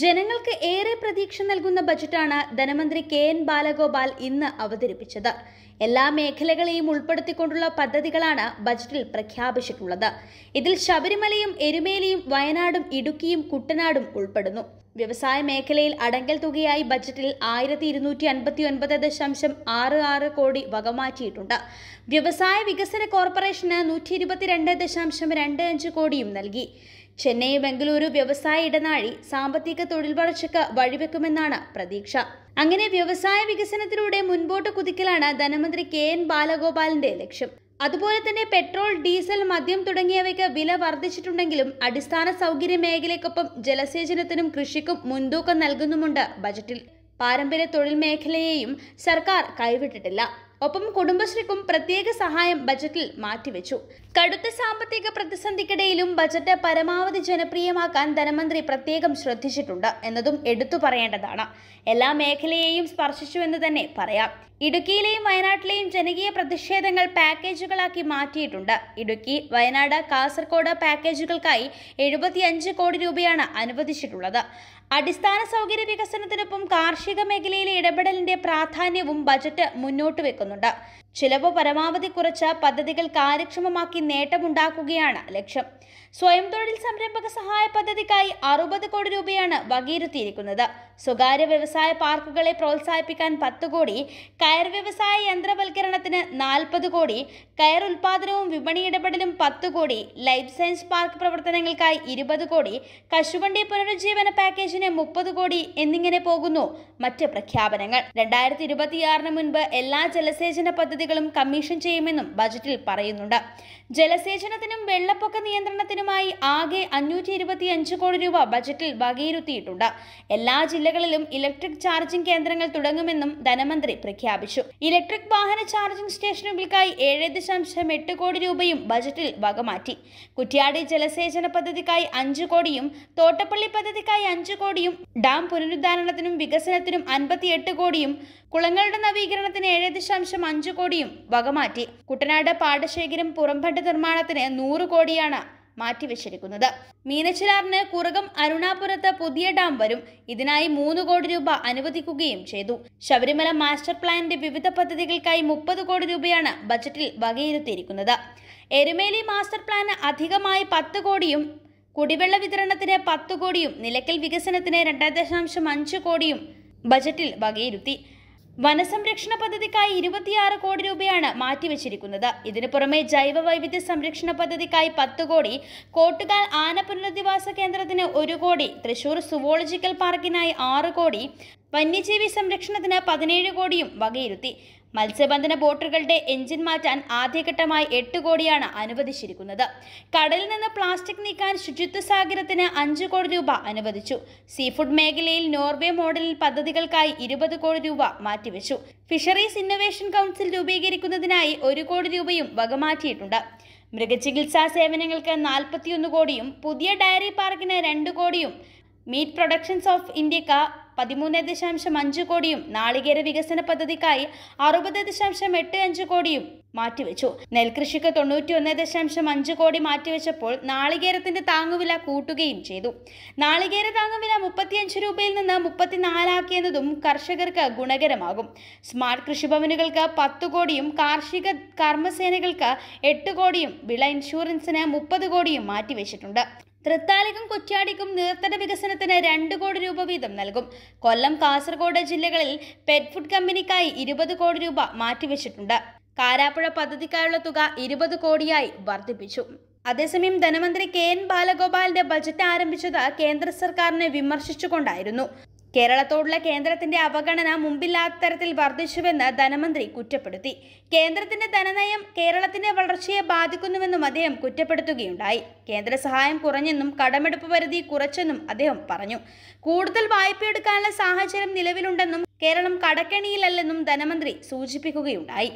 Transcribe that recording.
ജനങ്ങൾക്ക് ഏറെ പ്രതീക്ഷ നൽകുന്ന ബജറ്റാണ് ധനമന്ത്രി കെ എൻ ബാലഗോപാൽ ഇന്ന് അവതരിപ്പിച്ചത് എല്ലാ മേഖലകളെയും ഉൾപ്പെടുത്തിക്കൊണ്ടുള്ള പദ്ധതികളാണ് ബജറ്റിൽ പ്രഖ്യാപിച്ചിട്ടുള്ളത് ഇതിൽ ശബരിമലയും എരുമേലിയും വയനാടും ഇടുക്കിയും കുട്ടനാടും ഉൾപ്പെടുന്നു വ്യവസായ മേഖലയിൽ അടങ്കൽ തുകയായി ബജറ്റിൽ ആയിരത്തി ഇരുന്നൂറ്റി അൻപത്തി ഒൻപത് ദശാംശം ആറ് ആറ് കോടി വകമാറ്റിയിട്ടുണ്ട് വ്യവസായ വികസന കോർപ്പറേഷന് നൂറ്റി ഇരുപത്തിരണ്ട് ദശാംശം രണ്ട് അഞ്ച് കോടിയും നൽകി ചെന്നൈ ബംഗളൂരു വ്യവസായ ഇടനാഴി സാമ്പത്തിക തൊഴിൽ വളർച്ചയ്ക്ക് വഴിവെക്കുമെന്നാണ് പ്രതീക്ഷ അങ്ങനെ വ്യവസായ വികസനത്തിലൂടെ മുൻപോട്ട് കുതിക്കലാണ് ധനമന്ത്രി കെ എൻ ബാലഗോപാലിന്റെ ലക്ഷ്യം അതുപോലെ തന്നെ പെട്രോൾ ഡീസൽ മദ്യം തുടങ്ങിയവയ്ക്ക് വില വർദ്ധിച്ചിട്ടുണ്ടെങ്കിലും അടിസ്ഥാന സൗകര്യ മേഖലയ്ക്കൊപ്പം ജലസേചനത്തിനും കൃഷിക്കും മുൻതൂക്കം നൽകുന്നുമുണ്ട് ബജറ്റിൽ പാരമ്പര്യ തൊഴിൽ മേഖലയെയും സർക്കാർ കൈവിട്ടിട്ടില്ല ഒപ്പം കുടുംബശ്രീക്കും പ്രത്യേക സഹായം ബജറ്റിൽ മാറ്റിവെച്ചു കടുത്ത സാമ്പത്തിക പ്രതിസന്ധിക്കിടയിലും ബജറ്റ് പരമാവധി ജനപ്രിയമാക്കാൻ ധനമന്ത്രി പ്രത്യേകം ശ്രദ്ധിച്ചിട്ടുണ്ട് എന്നതും എടുത്തു പറയേണ്ടതാണ് എല്ലാ മേഖലയെയും സ്പർശിച്ചു എന്ന് തന്നെ പറയാം ഇടുക്കിയിലെയും വയനാട്ടിലെയും ജനകീയ പ്രതിഷേധങ്ങൾ പാക്കേജുകളാക്കി മാറ്റിയിട്ടുണ്ട് ഇടുക്കി വയനാട് കാസർഗോഡ് പാക്കേജുകൾക്കായി എഴുപത്തിയഞ്ച് കോടി രൂപയാണ് അനുവദിച്ചിട്ടുള്ളത് അടിസ്ഥാന സൗകര്യ വികസനത്തിനൊപ്പം കാർഷിക മേഖലയിലെ ഇടപെടലിന്റെ പ്രാധാന്യവും ബജറ്റ് മുന്നോട്ട് വെക്കുന്നുണ്ട് ചിലവ് പരമാവധി കുറച്ച് പദ്ധതികൾ കാര്യക്ഷമമാക്കി നേട്ടമുണ്ടാക്കുകയാണ് ലക്ഷ്യം സ്വയം തൊഴിൽ സംരംഭക സഹായ പദ്ധതിക്കായി അറുപത് കോടി രൂപയാണ് വകയിരുത്തിയിരിക്കുന്നത് സ്വകാര്യ വ്യവസായ പാർക്കുകളെ പ്രോത്സാഹിപ്പിക്കാൻ പത്ത് കോടി കയർ വ്യവസായ യന്ത്രവൽക്കരണത്തിന് നാൽപ്പത് കോടി കയർ ഉൽപാദനവും വിപണി ഇടപെടലും പത്ത് കോടി ലൈഫ് സയൻസ് പാർക്ക് പ്രവർത്തനങ്ങൾക്കായി ഇരുപത് കോടി കശുവണ്ടി പുനരുജ്ജീവന പാക്കേജിന് മുപ്പത് കോടി എന്നിങ്ങനെ പോകുന്നു മറ്റ് പ്രഖ്യാപനങ്ങൾ രണ്ടായിരത്തി ഇരുപത്തിയാറിന് മുൻപ് എല്ലാ ജലസേചന പദ്ധതി പദ്ധതികളും കമ്മീഷൻ ചെയ്യുമെന്നും ബജറ്റിൽ പറയുന്നുണ്ട് ജലസേചനത്തിനും വെള്ളപ്പൊക്ക നിയന്ത്രണത്തിനുമായി ആകെ അഞ്ഞൂറ്റി അഞ്ച് കോടി രൂപ ബജറ്റിൽ വകയിരുത്തിയിട്ടുണ്ട് എല്ലാ ജില്ലകളിലും ഇലക്ട്രിക് ചാർജിംഗ് കേന്ദ്രങ്ങൾ തുടങ്ങുമെന്നും ധനമന്ത്രി പ്രഖ്യാപിച്ചു ഇലക്ട്രിക് വാഹന ചാർജിംഗ് സ്റ്റേഷനുകൾക്കായി ഏഴ് ദശാംശം എട്ട് കോടി രൂപയും ബജറ്റിൽ വകമാറ്റി കുറ്റ്യാടി ജലസേചന പദ്ധതിക്കായി അഞ്ച് കോടിയും തോട്ടപ്പള്ളി പദ്ധതിക്കായി അഞ്ച് കോടിയും ഡാം പുനരുദ്ധാരണത്തിനും വികസനത്തിനും അൻപത്തിയെട്ട് കോടിയും കുളങ്ങളുടെ നവീകരണത്തിന് ഏഴ് ദശാംശം അഞ്ച് കോടിയും വകമാറ്റി കുട്ടനാട് പാടശേഖരം പുറംഭട്ട് നിർമ്മാണത്തിന് നൂറ് കോടിയാണ് മാറ്റിവെച്ചിരിക്കുന്നത് മീനച്ചിലാറിന് കുറുകം അരുണാപുരത്ത് പുതിയ ഡാം വരും ഇതിനായി മൂന്ന് കോടി രൂപ അനുവദിക്കുകയും ചെയ്തു ശബരിമല മാസ്റ്റർ പ്ലാനിന്റെ വിവിധ പദ്ധതികൾക്കായി മുപ്പത് കോടി രൂപയാണ് ബജറ്റിൽ വകയിരുത്തിയിരിക്കുന്നത് എരുമേലി മാസ്റ്റർ പ്ലാന് അധികമായി പത്ത് കോടിയും കുടിവെള്ള വിതരണത്തിന് പത്ത് കോടിയും നിലയ്ക്കൽ വികസനത്തിന് രണ്ട് ദശാംശം അഞ്ച് കോടിയും ബജറ്റിൽ വകയിരുത്തി വനസംരക്ഷണ പദ്ധതിക്കായി ഇരുപത്തിയാറ് കോടി രൂപയാണ് മാറ്റിവെച്ചിരിക്കുന്നത് ഇതിനു പുറമെ ജൈവ വൈവിധ്യ സംരക്ഷണ പദ്ധതിക്കായി പത്ത് കോടി കോട്ടുകാൽ ആന പുനരധിവാസ കേന്ദ്രത്തിന് ഒരു കോടി തൃശൂർ സുവോളജിക്കൽ പാർക്കിനായി ആറ് കോടി വന്യജീവി സംരക്ഷണത്തിന് പതിനേഴ് കോടിയും വകയിരുത്തി മത്സ്യബന്ധന ബോട്ടുകളുടെ എഞ്ചിൻ മാറ്റാൻ ആദ്യഘട്ടമായി എട്ട് കോടിയാണ് അനുവദിച്ചിരിക്കുന്നത് കടലിൽ നിന്ന് പ്ലാസ്റ്റിക് നീക്കാൻ ശുചിത്വ സാഗരത്തിന് അഞ്ച് കോടി രൂപ അനുവദിച്ചു സീഫുഡ് മേഖലയിൽ നോർവേ മോഡലിൽ പദ്ധതികൾക്കായി ഇരുപത് കോടി രൂപ മാറ്റിവെച്ചു ഫിഷറീസ് ഇന്നൊവേഷൻ കൗൺസിൽ രൂപീകരിക്കുന്നതിനായി ഒരു കോടി രൂപയും വകമാറ്റിയിട്ടുണ്ട് മൃഗചികിത്സാ സേവനങ്ങൾക്ക് നാൽപ്പത്തിയൊന്ന് കോടിയും പുതിയ ഡയറി പാർക്കിന് രണ്ട് കോടിയും മീറ്റ് പ്രൊഡക്ഷൻസ് ഓഫ് ഇന്ത്യക്ക് പതിമൂന്ന് ദശാംശം അഞ്ച് കോടിയും നാളികേര വികസന പദ്ധതിക്കായി അറുപത് ദശാംശം എട്ട് അഞ്ച് കോടിയും മാറ്റിവെച്ചു നെൽകൃഷിക്ക് തൊണ്ണൂറ്റി ഒന്ന് ദശാംശം അഞ്ച് കോടി മാറ്റിവെച്ചപ്പോൾ നാളികേരത്തിന്റെ താങ്ങുവില കൂട്ടുകയും ചെയ്തു നാളികേര താങ്ങുവില മുപ്പത്തിയഞ്ച് രൂപയിൽ നിന്ന് മുപ്പത്തിനാലാക്കിയെന്നതും കർഷകർക്ക് ഗുണകരമാകും സ്മാർട്ട് കൃഷിഭവനുകൾക്ക് പത്ത് കോടിയും കാർഷിക കർമ്മസേനകൾക്ക് എട്ട് കോടിയും വിള ഇൻഷുറൻസിന് മുപ്പത് കോടിയും മാറ്റിവെച്ചിട്ടുണ്ട് തൃത്താലയ്ക്കും കുറ്റ്യാടിക്കും നീർത്തട വികസനത്തിന് രണ്ട് കോടി രൂപ വീതം നൽകും കൊല്ലം കാസർഗോഡ് ജില്ലകളിൽ പെറ്റ് ഫുഡ് കമ്പനിക്കായി ഇരുപത് കോടി രൂപ മാറ്റിവെച്ചിട്ടുണ്ട് കാരാപ്പുഴ പദ്ധതിക്കായുള്ള തുക ഇരുപത് കോടിയായി വർദ്ധിപ്പിച്ചു അതേസമയം ധനമന്ത്രി കെ എൻ ബാലഗോപാലിന്റെ ബജറ്റ് ആരംഭിച്ചത് കേന്ദ്ര സർക്കാരിനെ വിമർശിച്ചുകൊണ്ടായിരുന്നു കേരളത്തോടുള്ള കേന്ദ്രത്തിന്റെ അവഗണന മുമ്പില്ലാത്ത തരത്തിൽ വർദ്ധിച്ചുവെന്ന് ധനമന്ത്രി കുറ്റപ്പെടുത്തി കേന്ദ്രത്തിന്റെ ധനനയം കേരളത്തിന്റെ വളർച്ചയെ ബാധിക്കുന്നുവെന്നും അദ്ദേഹം കുറ്റപ്പെടുത്തുകയുണ്ടായി കേന്ദ്ര സഹായം കുറഞ്ഞെന്നും കടമെടുപ്പ് പരിധി കുറച്ചെന്നും അദ്ദേഹം പറഞ്ഞു കൂടുതൽ വായ്പയെടുക്കാനുള്ള സാഹചര്യം നിലവിലുണ്ടെന്നും കേരളം കടക്കെണിയിലല്ലെന്നും ധനമന്ത്രി സൂചിപ്പിക്കുകയുണ്ടായി